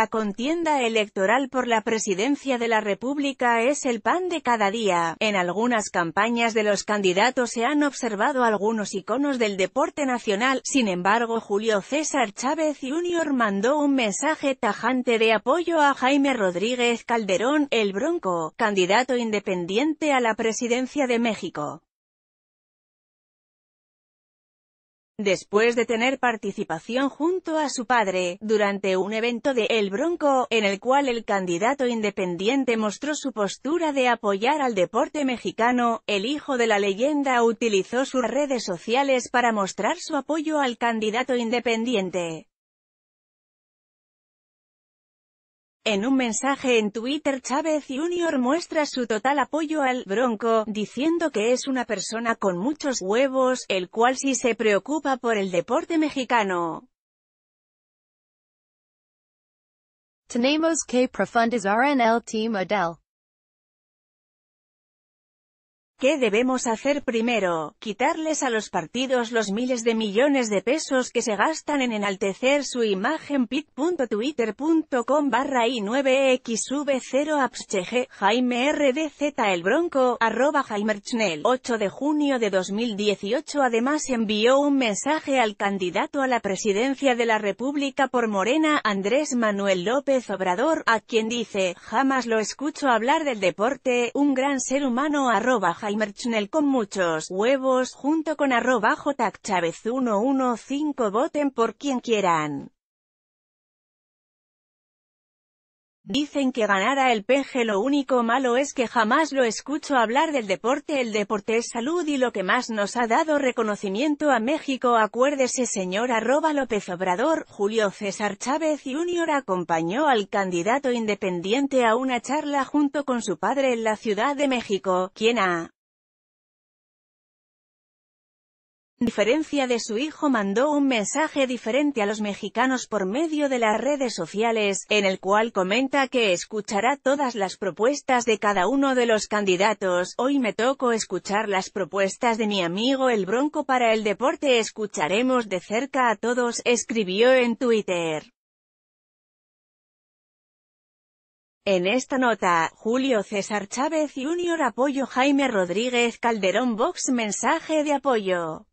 la contienda electoral por la presidencia de la República es el pan de cada día. En algunas campañas de los candidatos se han observado algunos iconos del deporte nacional, sin embargo Julio César Chávez Jr. mandó un mensaje tajante de apoyo a Jaime Rodríguez Calderón, el Bronco, candidato independiente a la presidencia de México. después de tener participación junto a su padre, durante un evento de El Bronco, en el cual el candidato independiente mostró su postura de apoyar al deporte mexicano, el hijo de la leyenda utilizó sus redes sociales para mostrar su apoyo al candidato independiente. En un mensaje en Twitter Chávez Jr. muestra su total apoyo al Bronco, diciendo que es una persona con muchos huevos, el cual sí se preocupa por el deporte mexicano. Tenemos que profundizar en ¿Qué debemos hacer primero? Quitarles a los partidos los miles de millones de pesos que se gastan en enaltecer su imagen pit.twitter.com barra i9xv0abschg, Jaime arroba 8 de junio de 2018 además envió un mensaje al candidato a la presidencia de la República por Morena, Andrés Manuel López Obrador, a quien dice, jamás lo escucho hablar del deporte, un gran ser humano arroba Jaime con muchos huevos junto con arroba 115 voten por quien quieran. Dicen que ganara el peje lo único malo es que jamás lo escucho hablar del deporte. El deporte es salud y lo que más nos ha dado reconocimiento a México. Acuérdese señor arroba López Obrador, Julio César Chávez Jr. acompañó al candidato independiente a una charla junto con su padre en la Ciudad de México, quien ha diferencia de su hijo mandó un mensaje diferente a los mexicanos por medio de las redes sociales, en el cual comenta que escuchará todas las propuestas de cada uno de los candidatos. Hoy me toco escuchar las propuestas de mi amigo el Bronco para el deporte. Escucharemos de cerca a todos, escribió en Twitter. En esta nota, Julio César Chávez Jr. Apoyo Jaime Rodríguez Calderón Vox Mensaje de apoyo.